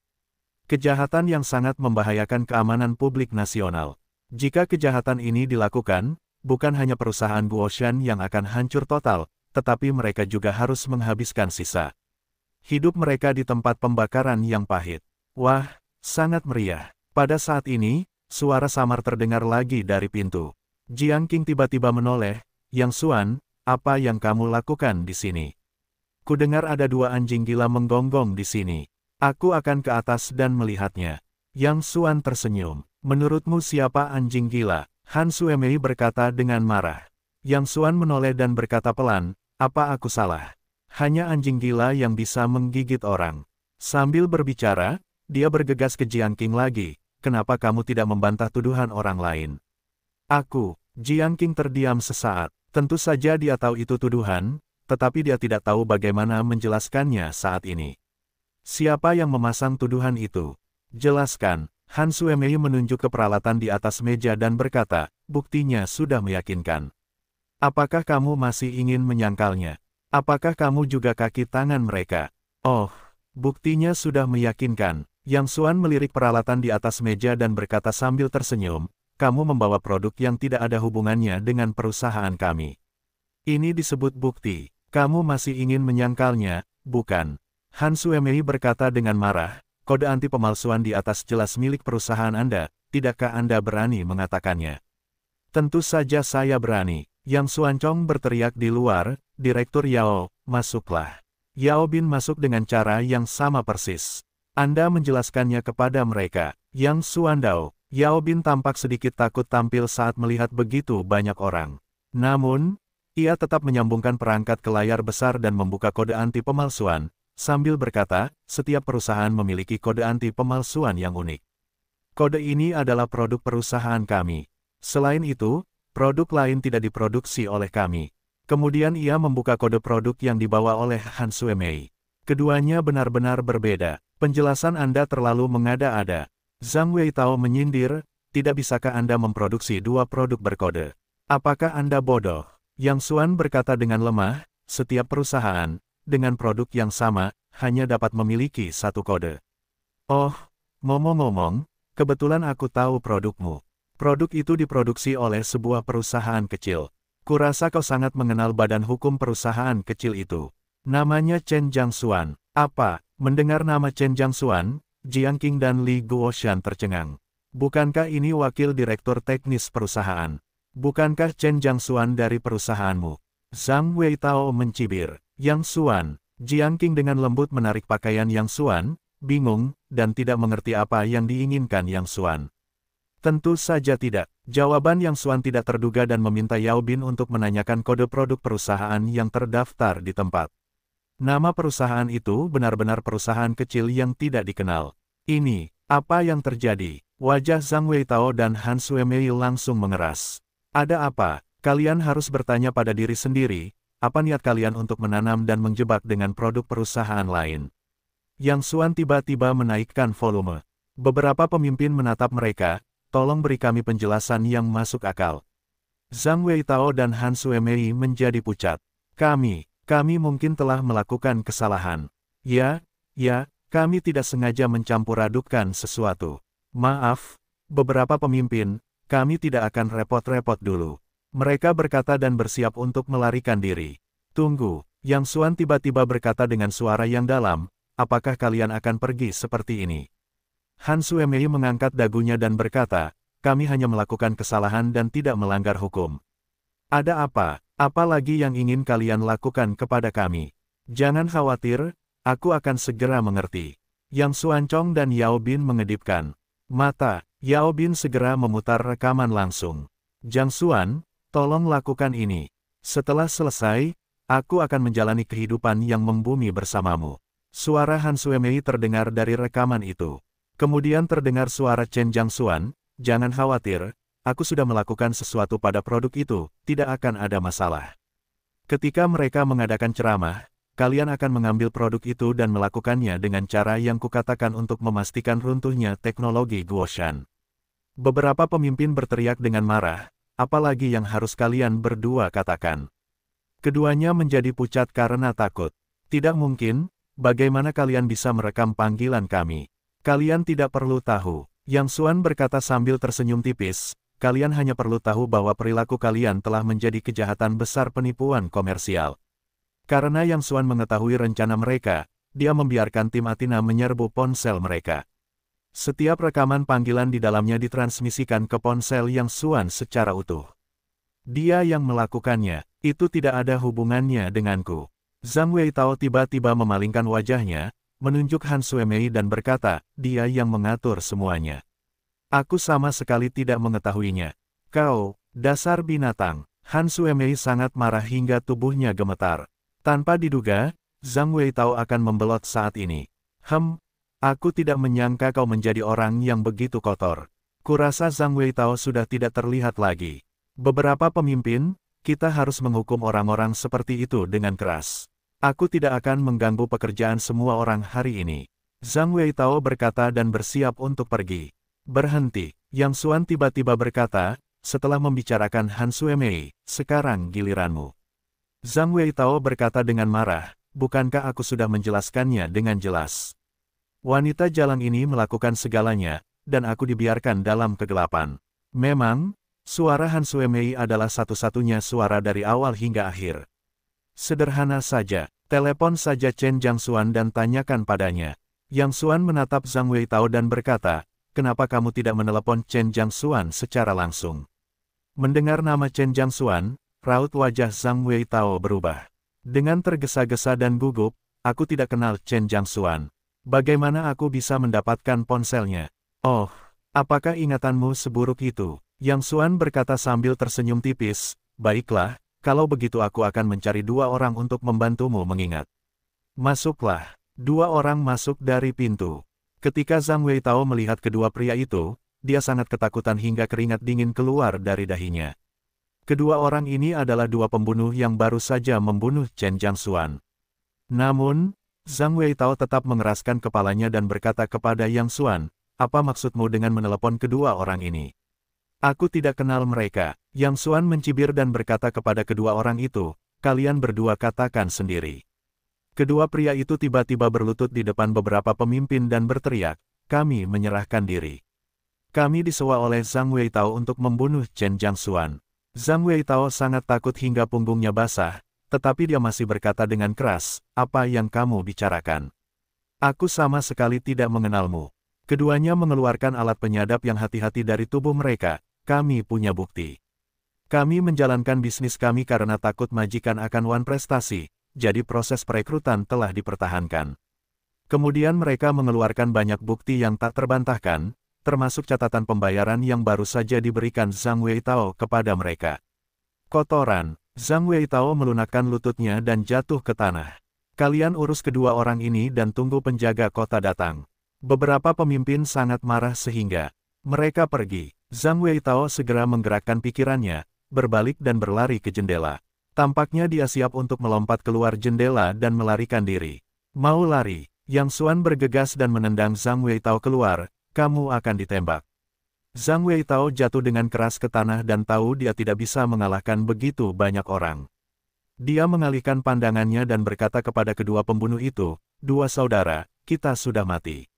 Kejahatan yang sangat membahayakan keamanan publik nasional. Jika kejahatan ini dilakukan, bukan hanya perusahaan Guoshan yang akan hancur total, tetapi mereka juga harus menghabiskan sisa. Hidup mereka di tempat pembakaran yang pahit. Wah, sangat meriah. Pada saat ini, suara samar terdengar lagi dari pintu. Jiang King tiba-tiba menoleh, Yang Suan, apa yang kamu lakukan di sini? Kudengar ada dua anjing gila menggonggong di sini. Aku akan ke atas dan melihatnya. Yang Suan tersenyum. Menurutmu siapa anjing gila? Han Suemei berkata dengan marah. Yang Suan menoleh dan berkata pelan, apa aku salah? Hanya anjing gila yang bisa menggigit orang. Sambil berbicara, dia bergegas ke Jiang King lagi. Kenapa kamu tidak membantah tuduhan orang lain? Aku, Jiang King terdiam sesaat. Tentu saja dia tahu itu tuduhan, tetapi dia tidak tahu bagaimana menjelaskannya saat ini. Siapa yang memasang tuduhan itu? Jelaskan, Han Suemei menunjuk ke peralatan di atas meja dan berkata, buktinya sudah meyakinkan. Apakah kamu masih ingin menyangkalnya? Apakah kamu juga kaki tangan mereka? Oh, buktinya sudah meyakinkan. Yang Suan melirik peralatan di atas meja dan berkata sambil tersenyum, kamu membawa produk yang tidak ada hubungannya dengan perusahaan kami. Ini disebut bukti. Kamu masih ingin menyangkalnya, bukan? Han Suemei berkata dengan marah, kode anti pemalsuan di atas jelas milik perusahaan Anda, tidakkah Anda berani mengatakannya? Tentu saja saya berani. Yang Suancong berteriak di luar, Direktur Yao, masuklah. Yao Bin masuk dengan cara yang sama persis. Anda menjelaskannya kepada mereka. Yang Suandao, Yao Bin tampak sedikit takut tampil saat melihat begitu banyak orang. Namun, ia tetap menyambungkan perangkat ke layar besar dan membuka kode anti pemalsuan, sambil berkata, setiap perusahaan memiliki kode anti pemalsuan yang unik. Kode ini adalah produk perusahaan kami. Selain itu, Produk lain tidak diproduksi oleh kami. Kemudian ia membuka kode produk yang dibawa oleh Han Suemei. Keduanya benar-benar berbeda. Penjelasan Anda terlalu mengada-ada. Zhang Wei Tao menyindir, tidak bisakah Anda memproduksi dua produk berkode? Apakah Anda bodoh? Yang Suan berkata dengan lemah, setiap perusahaan, dengan produk yang sama, hanya dapat memiliki satu kode. Oh, ngomong-ngomong, kebetulan aku tahu produkmu. Produk itu diproduksi oleh sebuah perusahaan kecil. Kurasa kau sangat mengenal badan hukum perusahaan kecil itu. Namanya Chen Jiang Jiangsuan. Apa? Mendengar nama Chen Jiang Jiangsuan, Jiang Qing dan Li Guoshan tercengang. Bukankah ini wakil direktur teknis perusahaan? Bukankah Chen Jiang Jiangsuan dari perusahaanmu? Zhang Wei Tao mencibir. Yang Suan, Jiang Qing dengan lembut menarik pakaian Yang Suan, bingung, dan tidak mengerti apa yang diinginkan Yang Suan. Tentu saja tidak. Jawaban yang Suan tidak terduga dan meminta Yao Bin untuk menanyakan kode produk perusahaan yang terdaftar di tempat. Nama perusahaan itu benar-benar perusahaan kecil yang tidak dikenal. Ini, apa yang terjadi? Wajah Zhang Wei Tao dan Han Mei langsung mengeras. Ada apa? Kalian harus bertanya pada diri sendiri, apa niat kalian untuk menanam dan menjebak dengan produk perusahaan lain? Yang Suan tiba-tiba menaikkan volume. Beberapa pemimpin menatap mereka, tolong beri kami penjelasan yang masuk akal. Zhang Wei Tao dan Han Mei menjadi pucat. Kami, kami mungkin telah melakukan kesalahan. Ya, ya, kami tidak sengaja mencampur adukkan sesuatu. Maaf, beberapa pemimpin, kami tidak akan repot-repot dulu. Mereka berkata dan bersiap untuk melarikan diri. Tunggu, Yang Suan tiba-tiba berkata dengan suara yang dalam, apakah kalian akan pergi seperti ini? Han Suemei mengangkat dagunya dan berkata, kami hanya melakukan kesalahan dan tidak melanggar hukum. Ada apa, apa lagi yang ingin kalian lakukan kepada kami? Jangan khawatir, aku akan segera mengerti. Yang Suancong dan Yao Bin mengedipkan. Mata, Yao Bin segera memutar rekaman langsung. Jang Suan, tolong lakukan ini. Setelah selesai, aku akan menjalani kehidupan yang membumi bersamamu. Suara Han Suemei terdengar dari rekaman itu. Kemudian terdengar suara Chen Jiang Xuan, jangan khawatir, aku sudah melakukan sesuatu pada produk itu, tidak akan ada masalah. Ketika mereka mengadakan ceramah, kalian akan mengambil produk itu dan melakukannya dengan cara yang kukatakan untuk memastikan runtuhnya teknologi Guoshan. Beberapa pemimpin berteriak dengan marah, apalagi yang harus kalian berdua katakan. Keduanya menjadi pucat karena takut. Tidak mungkin, bagaimana kalian bisa merekam panggilan kami. Kalian tidak perlu tahu, Yang Suan berkata sambil tersenyum tipis, kalian hanya perlu tahu bahwa perilaku kalian telah menjadi kejahatan besar penipuan komersial. Karena Yang Suan mengetahui rencana mereka, dia membiarkan tim Atina menyerbu ponsel mereka. Setiap rekaman panggilan di dalamnya ditransmisikan ke ponsel Yang Suan secara utuh. Dia yang melakukannya, itu tidak ada hubungannya denganku. Zhang Tao tiba-tiba memalingkan wajahnya, menunjuk Han Suemei dan berkata, dia yang mengatur semuanya. Aku sama sekali tidak mengetahuinya. Kau, dasar binatang. Han Suemei sangat marah hingga tubuhnya gemetar. Tanpa diduga, Zhang Wei Tao akan membelot saat ini. Hem, aku tidak menyangka kau menjadi orang yang begitu kotor. Kurasa Zhang Wei Tao sudah tidak terlihat lagi. Beberapa pemimpin, kita harus menghukum orang-orang seperti itu dengan keras. Aku tidak akan mengganggu pekerjaan semua orang hari ini. Zhang Wei Tao berkata dan bersiap untuk pergi. Berhenti, Yang Suan tiba-tiba berkata, setelah membicarakan Han Mei, sekarang giliranmu. Zhang Wei Tao berkata dengan marah, bukankah aku sudah menjelaskannya dengan jelas? Wanita jalan ini melakukan segalanya, dan aku dibiarkan dalam kegelapan. Memang, suara Han Mei adalah satu-satunya suara dari awal hingga akhir. Sederhana saja, telepon saja Chen Jiang Jiangsuan dan tanyakan padanya. Yang Suan menatap Zhang Wei Tao dan berkata, kenapa kamu tidak menelepon Chen Jiang Jiangsuan secara langsung? Mendengar nama Chen Jiang Jiangsuan, raut wajah Zhang Wei Tao berubah. Dengan tergesa-gesa dan gugup, aku tidak kenal Chen Jiang Jiangsuan. Bagaimana aku bisa mendapatkan ponselnya? Oh, apakah ingatanmu seburuk itu? Yang Suan berkata sambil tersenyum tipis, baiklah, kalau begitu aku akan mencari dua orang untuk membantumu mengingat. Masuklah. Dua orang masuk dari pintu. Ketika Zhang Wei Tao melihat kedua pria itu, dia sangat ketakutan hingga keringat dingin keluar dari dahinya. Kedua orang ini adalah dua pembunuh yang baru saja membunuh Chen Jiangsuan. Namun, Zhang Wei Tao tetap mengeraskan kepalanya dan berkata kepada Yang Suan, apa maksudmu dengan menelepon kedua orang ini? Aku tidak kenal mereka. Yang Suan mencibir dan berkata kepada kedua orang itu, kalian berdua katakan sendiri. Kedua pria itu tiba-tiba berlutut di depan beberapa pemimpin dan berteriak, kami menyerahkan diri. Kami disewa oleh Zhang Wei Tao untuk membunuh Chen Jiang Suan. Zhang Wei Tao sangat takut hingga punggungnya basah, tetapi dia masih berkata dengan keras, apa yang kamu bicarakan. Aku sama sekali tidak mengenalmu. Keduanya mengeluarkan alat penyadap yang hati-hati dari tubuh mereka, kami punya bukti. Kami menjalankan bisnis kami karena takut majikan akan wan prestasi, jadi proses perekrutan telah dipertahankan. Kemudian mereka mengeluarkan banyak bukti yang tak terbantahkan, termasuk catatan pembayaran yang baru saja diberikan Zhang Wei Tao kepada mereka. Kotoran, Zhang Wei Tao melunakkan lututnya dan jatuh ke tanah. Kalian urus kedua orang ini dan tunggu penjaga kota datang. Beberapa pemimpin sangat marah sehingga mereka pergi. Zhang Wei Tao segera menggerakkan pikirannya, berbalik dan berlari ke jendela. Tampaknya dia siap untuk melompat keluar jendela dan melarikan diri. Mau lari, Yang Suan bergegas dan menendang Zhang Wei Tao keluar, kamu akan ditembak. Zhang Wei Tao jatuh dengan keras ke tanah dan tahu dia tidak bisa mengalahkan begitu banyak orang. Dia mengalihkan pandangannya dan berkata kepada kedua pembunuh itu, dua saudara, kita sudah mati.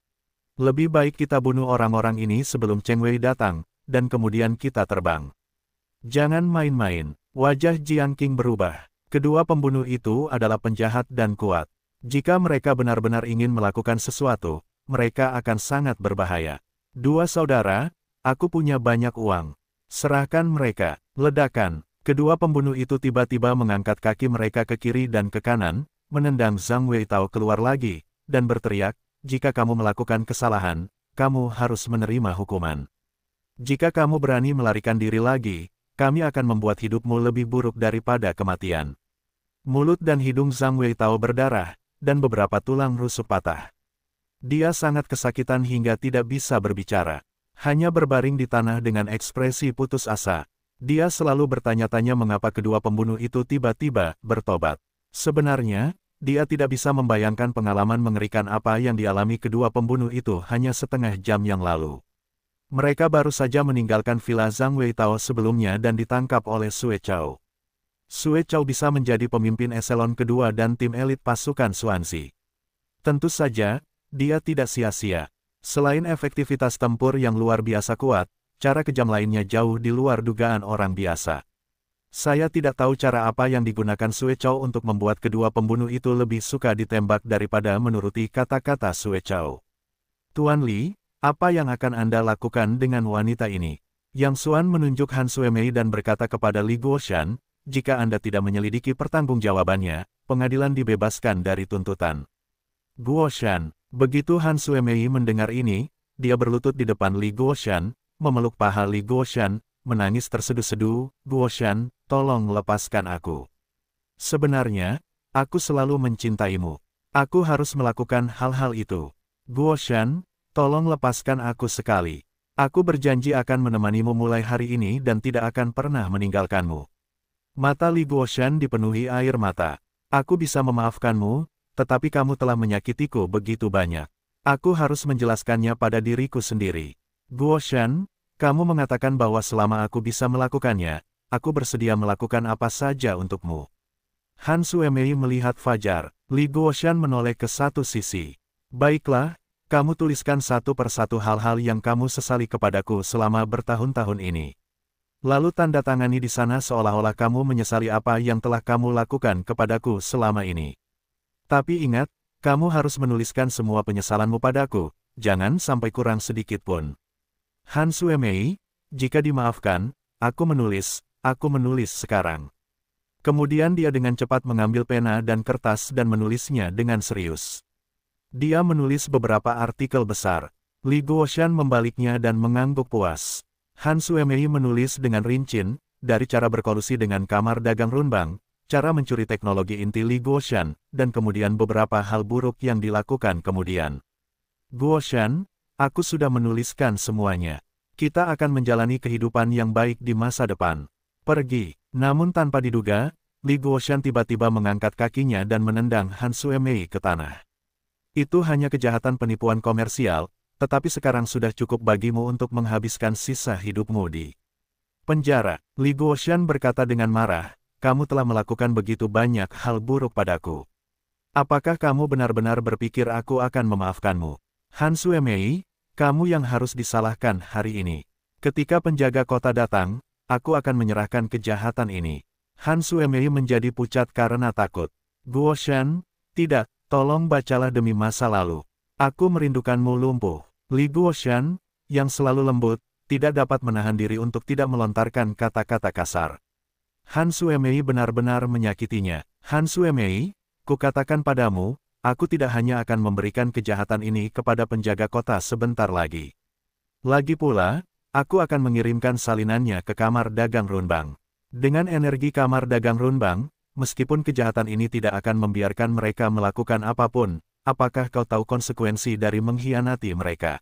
Lebih baik kita bunuh orang-orang ini sebelum Cheng Wei datang, dan kemudian kita terbang. Jangan main-main, wajah Jiang King berubah. Kedua pembunuh itu adalah penjahat dan kuat. Jika mereka benar-benar ingin melakukan sesuatu, mereka akan sangat berbahaya. Dua saudara, aku punya banyak uang. Serahkan mereka, ledakan. Kedua pembunuh itu tiba-tiba mengangkat kaki mereka ke kiri dan ke kanan, menendang Zhang Wei Tao keluar lagi, dan berteriak, jika kamu melakukan kesalahan, kamu harus menerima hukuman. Jika kamu berani melarikan diri lagi, kami akan membuat hidupmu lebih buruk daripada kematian. Mulut dan hidung Zhang Wei Tao berdarah, dan beberapa tulang rusuk patah. Dia sangat kesakitan hingga tidak bisa berbicara. Hanya berbaring di tanah dengan ekspresi putus asa. Dia selalu bertanya-tanya mengapa kedua pembunuh itu tiba-tiba bertobat. Sebenarnya, dia tidak bisa membayangkan pengalaman mengerikan apa yang dialami kedua pembunuh itu hanya setengah jam yang lalu. Mereka baru saja meninggalkan villa Zhang Wei Tao sebelumnya dan ditangkap oleh Sue Chao. Sue Chao bisa menjadi pemimpin eselon kedua dan tim elit pasukan Suanzi. Tentu saja, dia tidak sia-sia. Selain efektivitas tempur yang luar biasa kuat, cara kejam lainnya jauh di luar dugaan orang biasa. Saya tidak tahu cara apa yang digunakan Sue Chao untuk membuat kedua pembunuh itu lebih suka ditembak daripada menuruti kata-kata Sue Chao. Tuan Li, apa yang akan Anda lakukan dengan wanita ini? Yang Suan menunjuk Han Mei dan berkata kepada Li Guoshan, jika Anda tidak menyelidiki pertanggungjawabannya, pengadilan dibebaskan dari tuntutan. Guoshan, begitu Han Mei mendengar ini, dia berlutut di depan Li Guoshan, memeluk paha Li Guoshan, menangis terseduh-seduh, Guoshan, tolong lepaskan aku. Sebenarnya, aku selalu mencintaimu. Aku harus melakukan hal-hal itu. Guoshan, Tolong lepaskan aku sekali. Aku berjanji akan menemanimu mulai hari ini dan tidak akan pernah meninggalkanmu. Mata Li Guoshan dipenuhi air mata. Aku bisa memaafkanmu, tetapi kamu telah menyakitiku begitu banyak. Aku harus menjelaskannya pada diriku sendiri. Guoshan, kamu mengatakan bahwa selama aku bisa melakukannya, aku bersedia melakukan apa saja untukmu. Han Suemei melihat Fajar, Li Guoshan menoleh ke satu sisi. Baiklah, kamu tuliskan satu persatu hal-hal yang kamu sesali kepadaku selama bertahun-tahun ini. Lalu tanda tangani di sana seolah-olah kamu menyesali apa yang telah kamu lakukan kepadaku selama ini. Tapi ingat, kamu harus menuliskan semua penyesalanmu padaku, jangan sampai kurang sedikit pun. Han Suemei, jika dimaafkan, aku menulis, aku menulis sekarang. Kemudian dia dengan cepat mengambil pena dan kertas dan menulisnya dengan serius. Dia menulis beberapa artikel besar. Li Guoshan membaliknya dan mengangguk puas. Han Suemei menulis dengan rincin, dari cara berkolusi dengan kamar dagang Runbang, cara mencuri teknologi inti Li Guoshan, dan kemudian beberapa hal buruk yang dilakukan kemudian. Guoshan, aku sudah menuliskan semuanya. Kita akan menjalani kehidupan yang baik di masa depan. Pergi. Namun tanpa diduga, Li Guoshan tiba-tiba mengangkat kakinya dan menendang Han Suemei ke tanah. Itu hanya kejahatan penipuan komersial, tetapi sekarang sudah cukup bagimu untuk menghabiskan sisa hidupmu di penjara. Li Guoshan berkata dengan marah, kamu telah melakukan begitu banyak hal buruk padaku. Apakah kamu benar-benar berpikir aku akan memaafkanmu? Han Suemei, kamu yang harus disalahkan hari ini. Ketika penjaga kota datang, aku akan menyerahkan kejahatan ini. Han Suemei menjadi pucat karena takut. Guoshan, tidak, Tolong bacalah demi masa lalu. Aku merindukanmu lumpuh. Li Guoshan, yang selalu lembut, tidak dapat menahan diri untuk tidak melontarkan kata-kata kasar. Han Suemei benar-benar menyakitinya. Han Suemei, kukatakan padamu, aku tidak hanya akan memberikan kejahatan ini kepada penjaga kota sebentar lagi. Lagi pula, aku akan mengirimkan salinannya ke kamar dagang Runbang. Dengan energi kamar dagang Runbang, meskipun kejahatan ini tidak akan membiarkan mereka melakukan apapun, apakah kau tahu konsekuensi dari mengkhianati mereka?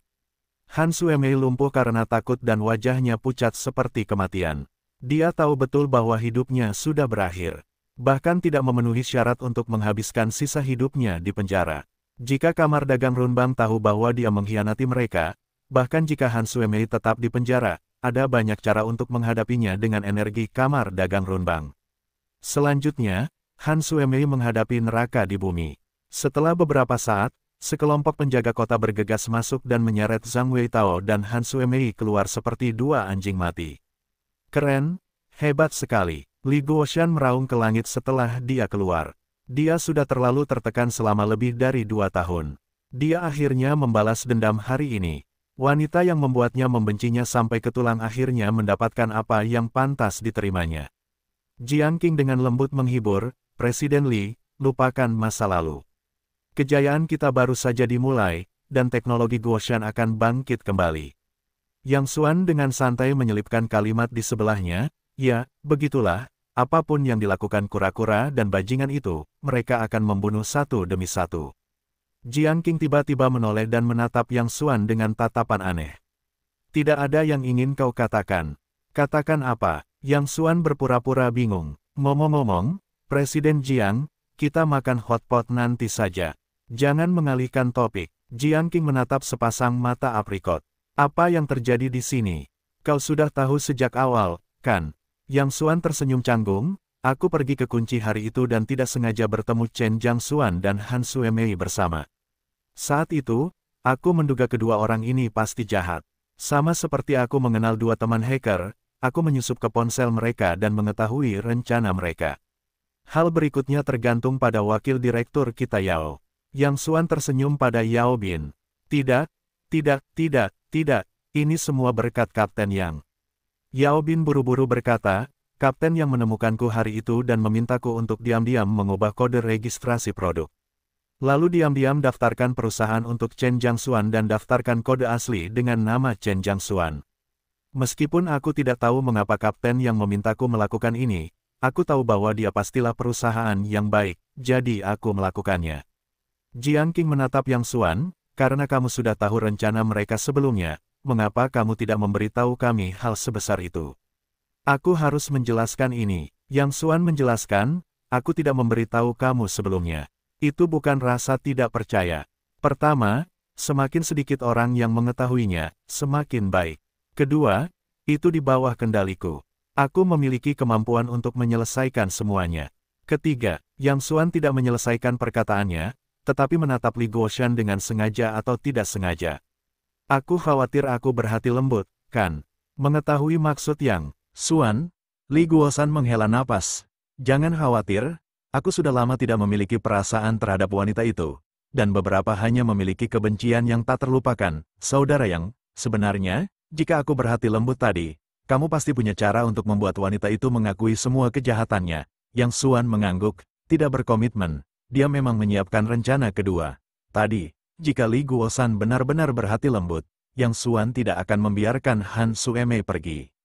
Han Suemei lumpuh karena takut dan wajahnya pucat seperti kematian. Dia tahu betul bahwa hidupnya sudah berakhir. Bahkan tidak memenuhi syarat untuk menghabiskan sisa hidupnya di penjara. Jika kamar dagang Runbang tahu bahwa dia mengkhianati mereka, bahkan jika Han Suemei tetap di penjara, ada banyak cara untuk menghadapinya dengan energi kamar dagang Runbang. Selanjutnya, Han Suemei menghadapi neraka di bumi. Setelah beberapa saat, sekelompok penjaga kota bergegas masuk dan menyeret Zhang Weitao dan Han Suemei keluar seperti dua anjing mati. Keren, hebat sekali. Li Guoshan meraung ke langit setelah dia keluar. Dia sudah terlalu tertekan selama lebih dari dua tahun. Dia akhirnya membalas dendam hari ini. Wanita yang membuatnya membencinya sampai ke tulang akhirnya mendapatkan apa yang pantas diterimanya. Jiang Qing dengan lembut menghibur, Presiden Li, lupakan masa lalu. Kejayaan kita baru saja dimulai, dan teknologi Guoshan akan bangkit kembali. Yang Suan dengan santai menyelipkan kalimat di sebelahnya, ya, begitulah, apapun yang dilakukan kura-kura dan bajingan itu, mereka akan membunuh satu demi satu. Jiang Qing tiba-tiba menoleh dan menatap Yang Suan dengan tatapan aneh. Tidak ada yang ingin kau katakan. Katakan apa? Yang Suan berpura-pura bingung. Ngomong-ngomong, Presiden Jiang, kita makan hotpot nanti saja. Jangan mengalihkan topik. Jiang King menatap sepasang mata aprikot. Apa yang terjadi di sini? Kau sudah tahu sejak awal, kan? Yang Suan tersenyum canggung, aku pergi ke kunci hari itu dan tidak sengaja bertemu Chen Jiang Suan dan Han Suemei bersama. Saat itu, aku menduga kedua orang ini pasti jahat. Sama seperti aku mengenal dua teman hacker, aku menyusup ke ponsel mereka dan mengetahui rencana mereka. Hal berikutnya tergantung pada wakil direktur kita Yao. Yang Suan tersenyum pada Yao Bin. Tidak, tidak, tidak, tidak, ini semua berkat Kapten Yang. Yao Bin buru-buru berkata, Kapten Yang menemukanku hari itu dan memintaku untuk diam-diam mengubah kode registrasi produk. Lalu diam-diam daftarkan perusahaan untuk Chen Jiangsuan dan daftarkan kode asli dengan nama Chen Jiangsuan. Meskipun aku tidak tahu mengapa kapten yang memintaku melakukan ini, aku tahu bahwa dia pastilah perusahaan yang baik, jadi aku melakukannya. Jiang King menatap Yang Suan. karena kamu sudah tahu rencana mereka sebelumnya, mengapa kamu tidak memberitahu kami hal sebesar itu? Aku harus menjelaskan ini. Yang Suan menjelaskan, aku tidak memberitahu kamu sebelumnya. Itu bukan rasa tidak percaya. Pertama, semakin sedikit orang yang mengetahuinya, semakin baik. Kedua, itu di bawah kendaliku. Aku memiliki kemampuan untuk menyelesaikan semuanya. Ketiga, Yang Suan tidak menyelesaikan perkataannya, tetapi menatap Li Guoshan dengan sengaja atau tidak sengaja. Aku khawatir aku berhati lembut, kan? Mengetahui maksud Yang, Suan, Li Guoshan menghela napas. Jangan khawatir, aku sudah lama tidak memiliki perasaan terhadap wanita itu, dan beberapa hanya memiliki kebencian yang tak terlupakan, saudara Yang. Sebenarnya, jika aku berhati lembut tadi, kamu pasti punya cara untuk membuat wanita itu mengakui semua kejahatannya. Yang Suan mengangguk, tidak berkomitmen, dia memang menyiapkan rencana kedua. Tadi, jika Li Guosan benar-benar berhati lembut, Yang Suan tidak akan membiarkan Han Sueme pergi.